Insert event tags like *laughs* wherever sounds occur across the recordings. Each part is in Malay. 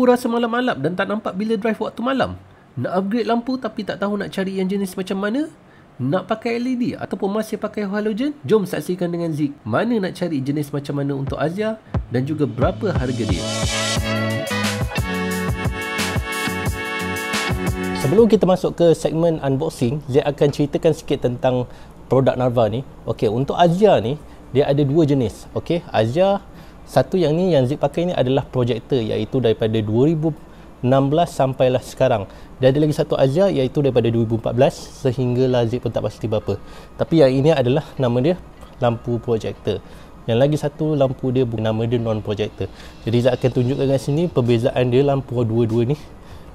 lampu rasa malam-malam dan tak nampak bila drive waktu malam? Nak upgrade lampu tapi tak tahu nak cari yang jenis macam mana? Nak pakai LED ataupun masih pakai halogen? Jom saksikan dengan Zik mana nak cari jenis macam mana untuk Azia dan juga berapa harga dia. Sebelum kita masuk ke segmen unboxing, Zik akan ceritakan sikit tentang produk Narva ni. Okey, untuk Azia ni dia ada dua jenis. Okey, Azia satu yang ni yang Zip pakai ni adalah projektor, iaitu daripada 2016 sampailah sekarang dan ada lagi satu Azia iaitu daripada 2014 sehinggalah Zip pun tak pasti berapa tapi yang ini adalah nama dia lampu projektor. yang lagi satu lampu dia nama dia non projektor. jadi saya akan tunjukkan kat sini perbezaan dia lampu dua-dua ni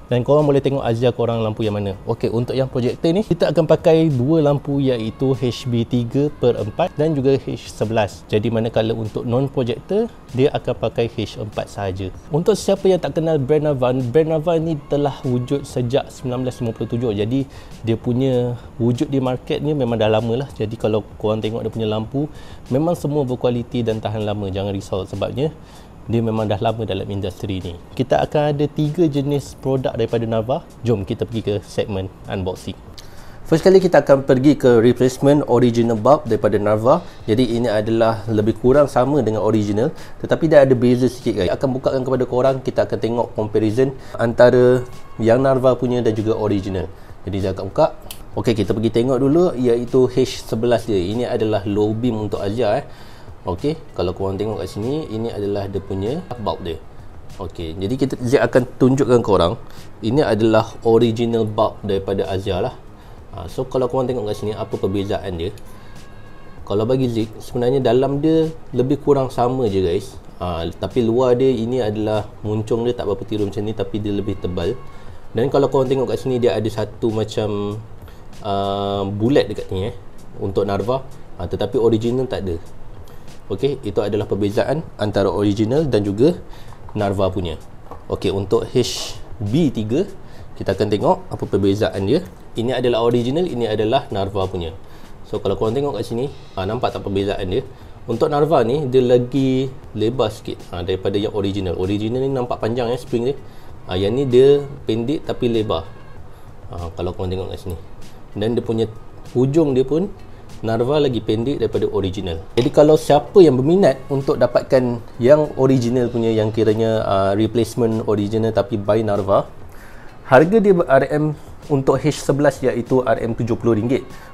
dan korang boleh tengok ajar korang lampu yang mana ok untuk yang projector ni kita akan pakai dua lampu iaitu HB3 per 4 dan juga H11 jadi manakala untuk non projector dia akan pakai H4 saja. untuk siapa yang tak kenal Bernavan, Bernavan ni telah wujud sejak 1957 jadi dia punya wujud di market ni memang dah lama lah jadi kalau korang tengok dia punya lampu memang semua berkualiti dan tahan lama jangan risau sebabnya dia memang dah lama dalam industri ni. Kita akan ada tiga jenis produk daripada Narva. Jom kita pergi ke segmen unboxing. First kali kita akan pergi ke replacement original bulb daripada Narva. Jadi ini adalah lebih kurang sama dengan original tetapi dia ada beza sikit guys. Akan bukakan kepada korang kita akan tengok comparison antara yang Narva punya dan juga original. Jadi saya akan buka. Okey kita pergi tengok dulu iaitu H11 dia. Ini adalah low beam untuk Azia eh. Okey, kalau korang tengok kat sini, ini adalah dia punya bulb dia. Okey, jadi kita dia akan tunjukkan korang. Ini adalah original bulb daripada Azia lah. Ha, so kalau korang tengok kat sini apa perbezaan dia. Kalau bagi Zik sebenarnya dalam dia lebih kurang sama je guys. Ha, tapi luar dia ini adalah muncung dia tak berapa tiru macam ni tapi dia lebih tebal. Dan kalau korang tengok kat sini dia ada satu macam uh, bulat dekat sini eh untuk Narva. Ha, tetapi original tak ada Okey, itu adalah perbezaan antara original dan juga Narva punya. Okey, untuk HB3 kita akan tengok apa perbezaan dia. Ini adalah original, ini adalah Narva punya. So kalau korang tengok kat sini, ha, nampak tak perbezaan dia? Untuk Narva ni dia lagi lebar sikit ha, daripada yang original. Original ni nampak panjang ya spring dia. Ha, yang ni dia pendek tapi lebar. Ha, kalau korang tengok kat sini. Dan dia punya hujung dia pun Narva lagi pendek daripada original jadi kalau siapa yang berminat untuk dapatkan yang original punya yang kiranya uh, replacement original tapi by Narva, harga dia RM untuk H11 iaitu RM70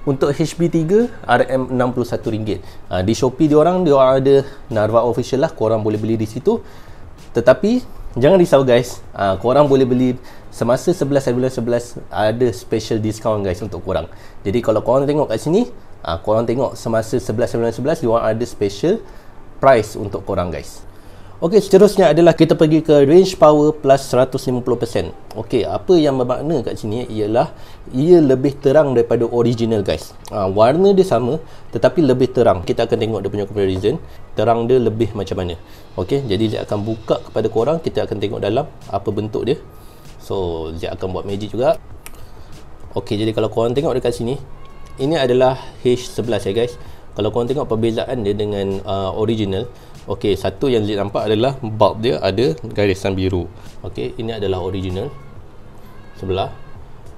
untuk HB3 RM61 uh, di Shopee diorang dia ada Narva official lah korang boleh beli di situ tetapi jangan risau guys uh, korang boleh beli semasa 11 11 11 ada special discount guys untuk korang jadi kalau korang tengok kat sini uh, korang tengok semasa 11.11 diorang ada special price untuk korang guys Okey, seterusnya adalah kita pergi ke range power plus 150% Okey, apa yang bermakna kat sini ialah ia lebih terang daripada original guys uh, warna dia sama tetapi lebih terang kita akan tengok dia punya comparison terang dia lebih macam mana Okey, jadi dia akan buka kepada korang kita akan tengok dalam apa bentuk dia so dia akan buat magic juga Okey, jadi kalau korang tengok dekat sini ini adalah H11 ya guys kalau korang tengok perbezaan dia dengan uh, original ok satu yang Zik nampak adalah bulb dia ada garisan biru ok ini adalah original sebelah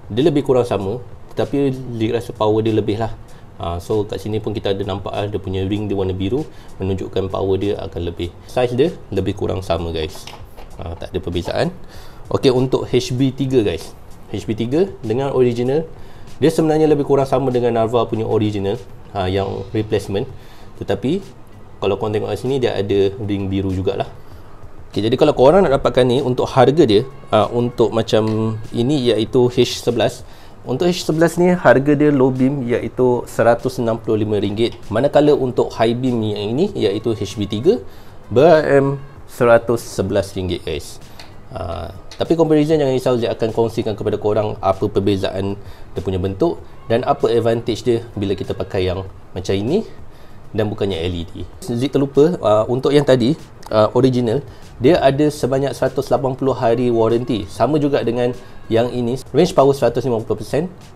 dia lebih kurang sama tetapi Zik rasa power dia lebih lah Ha, so kat sini pun kita ada nampak lah, dia punya ring dia warna biru menunjukkan power dia akan lebih size dia lebih kurang sama guys ha, tak ada perbezaan ok untuk HB3 guys HB3 dengan original dia sebenarnya lebih kurang sama dengan Narva punya original ha, yang replacement tetapi kalau korang tengok kat sini dia ada ring biru jugalah Okay, jadi kalau korang nak dapatkan ni untuk harga dia ha, untuk macam ini iaitu H11 untuk H11 ni harga dia low beam iaitu RM165 manakala untuk high beam yang ini iaitu HB3 ber RM111 guys ha, tapi comparison yang risau Zek akan kongsikan kepada korang apa perbezaan dia punya bentuk dan apa advantage dia bila kita pakai yang macam ini dan bukannya LED. Zek terlupa uh, untuk yang tadi uh, original dia ada sebanyak 180 hari warranty sama juga dengan yang ini range power 150%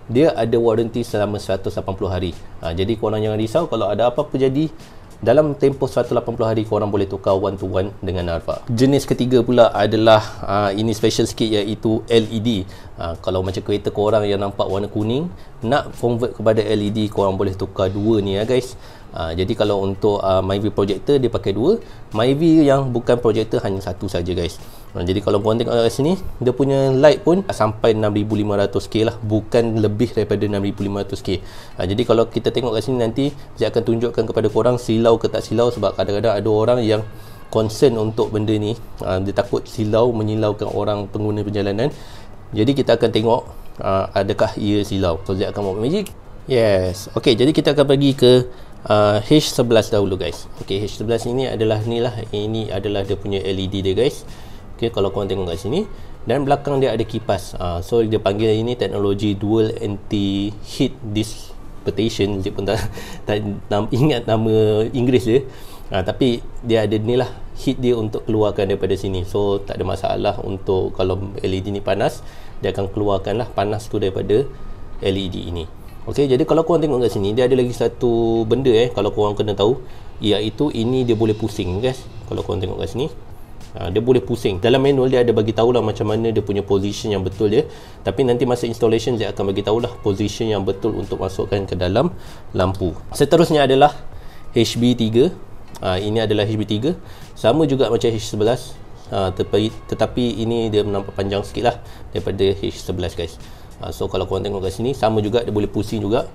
dia ada warranty selama 180 hari uh, jadi korang jangan risau kalau ada apa-apa jadi dalam tempoh 180 hari korang boleh tukar one to one dengan Narva jenis ketiga pula adalah uh, ini special sikit iaitu LED uh, ah, kalau macam kereta korang yang nampak warna kuning nak convert kepada LED korang boleh tukar dua ni ya guys Ha, jadi kalau untuk uh, MyV projector dia pakai dua MyV yang bukan projector hanya satu saja guys Ha, jadi kalau korang tengok kat sini dia punya light pun sampai 6500K lah bukan lebih daripada 6500K ha, jadi kalau kita tengok kat sini nanti saya akan tunjukkan kepada korang silau ke tak silau sebab kadang-kadang ada orang yang concern untuk benda ni ha, dia takut silau menyilaukan orang pengguna perjalanan jadi kita akan tengok ha, adakah ia silau so saya akan buat magic yes ok jadi kita akan pergi ke Uh, ha, H11 dahulu guys ok H11 ini adalah ni lah ini adalah dia punya LED dia guys okay, kalau korang tengok kat sini dan belakang dia ada kipas uh, so dia panggil ini teknologi dual anti heat dissipation dia pun tak, *laughs* tak ingat nama Inggris dia Ha, tapi dia ada ni lah heat dia untuk keluarkan daripada sini so tak ada masalah untuk kalau LED ni panas dia akan keluarkan lah panas tu daripada LED ini ok jadi kalau korang tengok kat sini dia ada lagi satu benda eh kalau korang kena tahu iaitu ini dia boleh pusing guys kalau korang tengok kat sini Ah, dia boleh pusing dalam manual dia ada bagi tahu lah macam mana dia punya position yang betul dia ya. tapi nanti masa installation dia akan bagi tahu lah position yang betul untuk masukkan ke dalam lampu seterusnya adalah HB3 ha, ah, ini adalah HB3 sama juga macam H11 ha, ah, tetapi ini dia menampak panjang sikit lah daripada H11 guys ha, so kalau korang tengok kat sini sama juga dia boleh pusing juga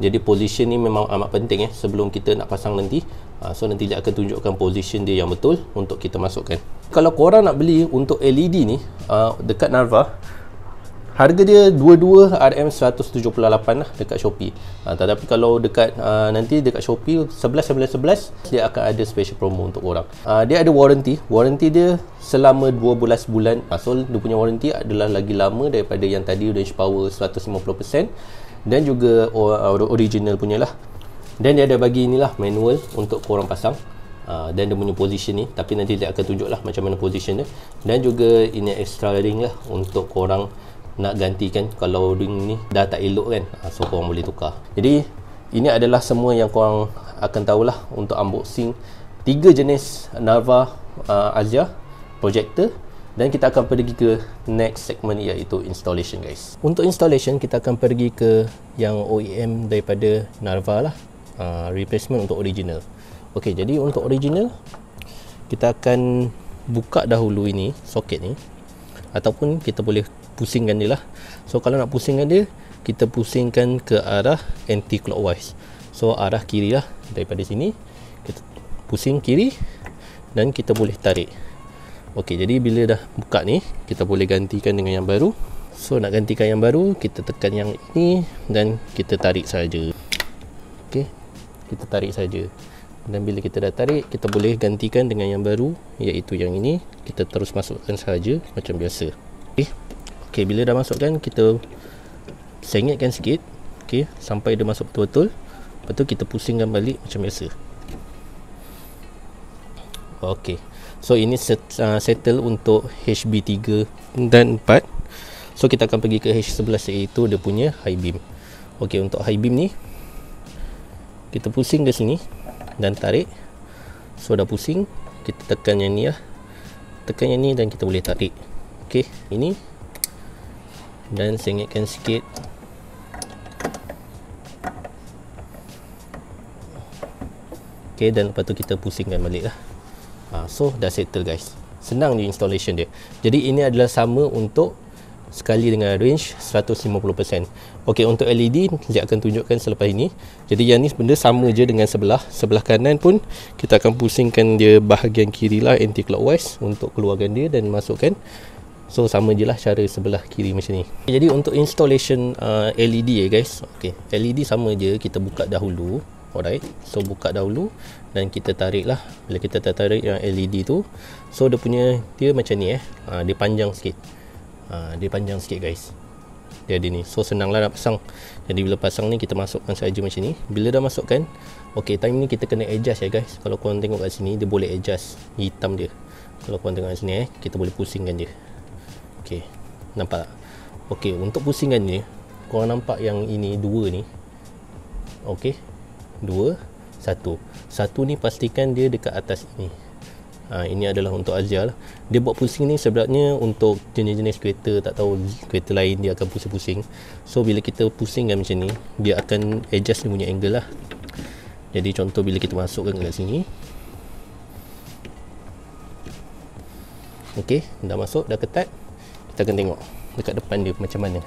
jadi position ni memang amat penting eh, sebelum kita nak pasang nanti uh, so nanti dia akan tunjukkan position dia yang betul untuk kita masukkan kalau korang nak beli untuk LED ni uh, dekat Narva harga dia 22 RM178 lah dekat Shopee uh, tetapi kalau dekat uh, nanti dekat Shopee 11 11 11 dia akan ada special promo untuk orang uh, dia ada warranty warranty dia selama 12 bulan uh, so dia punya warranty adalah lagi lama daripada yang tadi range power 150% dan juga original punya lah dan dia ada bagi inilah manual untuk korang pasang ah, dan dia punya position ni tapi nanti dia akan tunjuk lah macam mana position dia dan juga ini extra ring lah untuk korang nak gantikan kalau ring ni dah tak elok kan ah, so korang boleh tukar jadi ini adalah semua yang korang akan tahulah untuk unboxing tiga jenis Narva uh, ah, Azia projector dan kita akan pergi ke next segment iaitu installation guys untuk installation kita akan pergi ke yang OEM daripada Narva lah uh, replacement untuk original ok jadi untuk original kita akan buka dahulu ini soket ni ataupun kita boleh pusingkan dia lah so kalau nak pusingkan dia kita pusingkan ke arah anti clockwise so arah kiri lah daripada sini kita pusing kiri dan kita boleh tarik ok jadi bila dah buka ni kita boleh gantikan dengan yang baru so nak gantikan yang baru kita tekan yang ini dan kita tarik saja. ok kita tarik saja. dan bila kita dah tarik kita boleh gantikan dengan yang baru iaitu yang ini kita terus masukkan saja macam biasa ok ok bila dah masukkan kita sengitkan sikit ok sampai dia masuk betul-betul lepas tu kita pusingkan balik macam biasa Okey. So ini set, uh, settle untuk HB3 dan 4 So kita akan pergi ke H11 iaitu dia punya high beam Ok untuk high beam ni Kita pusing ke sini Dan tarik So dah pusing Kita tekan yang ni lah Tekan yang ni dan kita boleh tarik Ok ini Dan sengitkan sikit Ok dan lepas tu kita pusingkan balik lah Ah, so dah settle guys senang je installation dia jadi ini adalah sama untuk sekali dengan range 150% ok untuk LED saya akan tunjukkan selepas ini jadi yang ni benda sama je dengan sebelah sebelah kanan pun kita akan pusingkan dia bahagian kiri lah anti clockwise untuk keluarkan dia dan masukkan so sama je lah cara sebelah kiri macam ni jadi untuk installation uh, ah, LED ya guys ok LED sama je kita buka dahulu alright so buka dahulu dan kita tariklah. bila kita tarik yang LED tu so dia punya dia macam ni eh ha, dia panjang sikit ha, dia panjang sikit guys dia ada ni so senanglah nak pasang jadi bila pasang ni kita masukkan saja macam ni bila dah masukkan ok time ni kita kena adjust ya guys kalau korang tengok kat sini dia boleh adjust hitam dia kalau korang tengok kat sini eh kita boleh pusingkan dia ok nampak tak ok untuk pusingkan dia korang nampak yang ini dua ni ok dua, satu. Satu ni pastikan dia dekat atas ini. Ha, ini adalah untuk Azia lah. Dia buat pusing ni sebenarnya untuk jenis-jenis kereta tak tahu kereta lain dia akan pusing-pusing. So bila kita pusing kan macam ni, dia akan adjust dia punya angle lah. Jadi contoh bila kita masukkan kat sini. okay, dah masuk, dah ketat. Kita akan tengok dekat depan dia macam mana.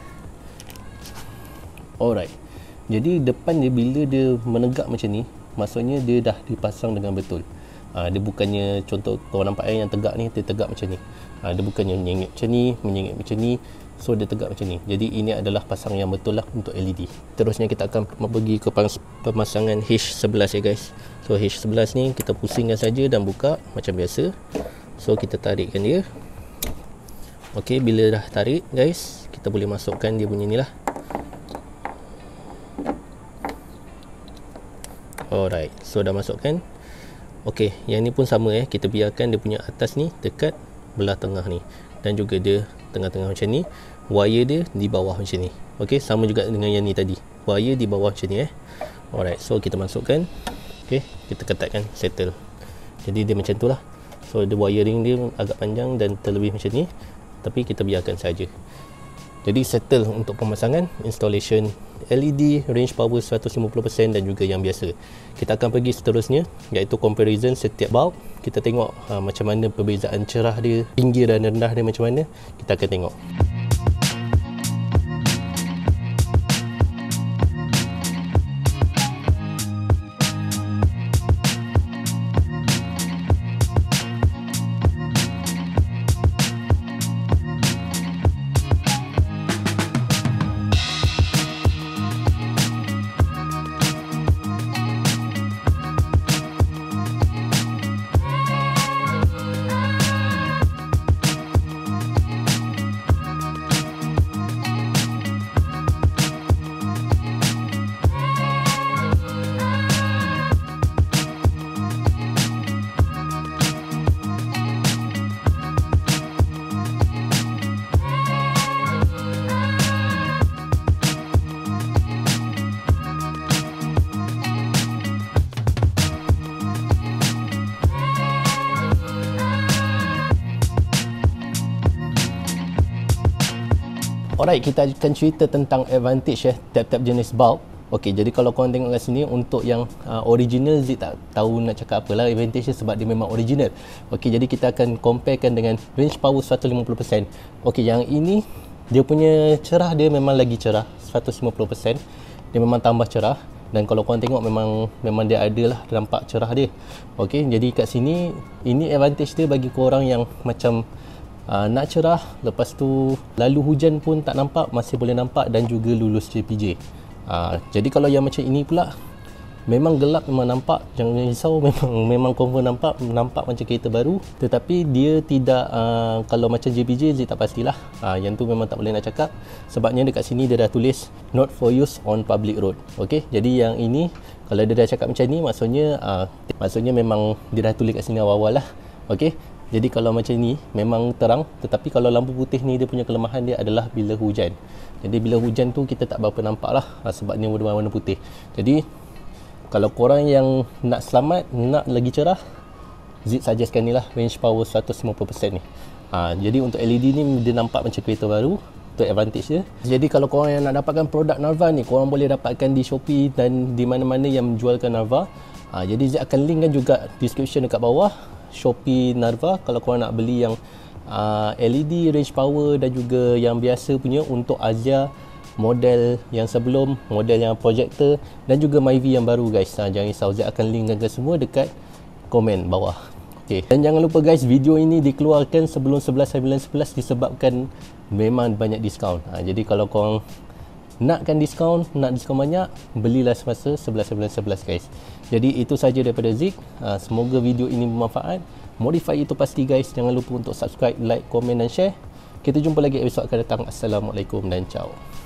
Alright jadi depan dia bila dia menegak macam ni maksudnya dia dah dipasang dengan betul ha, dia bukannya contoh korang nampak yang tegak ni dia tegak macam ni ha, dia bukannya menyengit macam ni menyengit macam ni so dia tegak macam ni jadi ini adalah pasang yang betul lah untuk LED terusnya kita akan pergi ke pemasangan H11 ya guys so H11 ni kita pusingkan saja dan buka macam biasa so kita tarikkan dia ok bila dah tarik guys kita boleh masukkan dia punya ni lah alright so dah masukkan ok yang ni pun sama eh kita biarkan dia punya atas ni dekat belah tengah ni dan juga dia tengah-tengah macam ni wire dia di bawah macam ni ok sama juga dengan yang ni tadi wire di bawah macam ni eh alright so kita masukkan ok kita ketatkan settle jadi dia macam tu lah so the wiring dia agak panjang dan terlebih macam ni tapi kita biarkan saja. Jadi settle untuk pemasangan installation LED range power 150% dan juga yang biasa. Kita akan pergi seterusnya iaitu comparison setiap bulb. Kita tengok uh, macam mana perbezaan cerah dia, tinggi dan rendah dia macam mana. Kita akan tengok. hmm Alright, kita akan cerita tentang advantage eh tap-tap jenis bulb. Okey, jadi kalau korang tengok kat sini untuk yang uh, original Z tak tahu nak cakap apa lah advantage sebab dia memang original. Okey, jadi kita akan comparekan dengan range power 150%. Okey, yang ini dia punya cerah dia memang lagi cerah 150%. Dia memang tambah cerah dan kalau korang tengok memang memang dia ada lah nampak cerah dia. Okey, jadi kat sini ini advantage dia bagi korang yang macam uh, nak cerah lepas tu lalu hujan pun tak nampak masih boleh nampak dan juga lulus JPJ uh, ah, jadi kalau yang macam ini pula memang gelap memang nampak jangan risau *laughs* memang memang confirm nampak nampak macam kereta baru tetapi dia tidak uh, kalau macam JBJ dia tak pastilah uh, yang tu memang tak boleh nak cakap sebabnya dekat sini dia dah tulis not for use on public road Okay, jadi yang ini kalau dia dah cakap macam ni maksudnya uh, maksudnya memang dia dah tulis kat sini awal-awal lah Okay, jadi kalau macam ni memang terang tetapi kalau lampu putih ni dia punya kelemahan dia adalah bila hujan. Jadi bila hujan tu kita tak berapa nampak lah sebab ni warna, warna putih. Jadi kalau korang yang nak selamat, nak lagi cerah, Zid suggestkan ni lah range power 150% ni. Ha, jadi untuk LED ni dia nampak macam kereta baru untuk advantage dia. Jadi kalau korang yang nak dapatkan produk Narva ni, korang boleh dapatkan di Shopee dan di mana-mana yang menjualkan Narva. Ha, jadi Zik akan linkkan juga description dekat bawah Shopee Narva kalau korang nak beli yang uh, LED range power dan juga yang biasa punya untuk Azia model yang sebelum model yang projector dan juga Myvi yang baru guys nah, ha, jangan risau saya akan linkkan ke semua dekat komen bawah okay. dan jangan lupa guys video ini dikeluarkan sebelum 11 11 disebabkan memang banyak diskaun nah, ha, jadi kalau korang nakkan diskaun nak diskaun banyak belilah semasa 11.11.11 guys jadi itu saja daripada Zik ah, semoga video ini bermanfaat modify itu pasti guys jangan lupa untuk subscribe like komen dan share kita jumpa lagi episod akan datang assalamualaikum dan ciao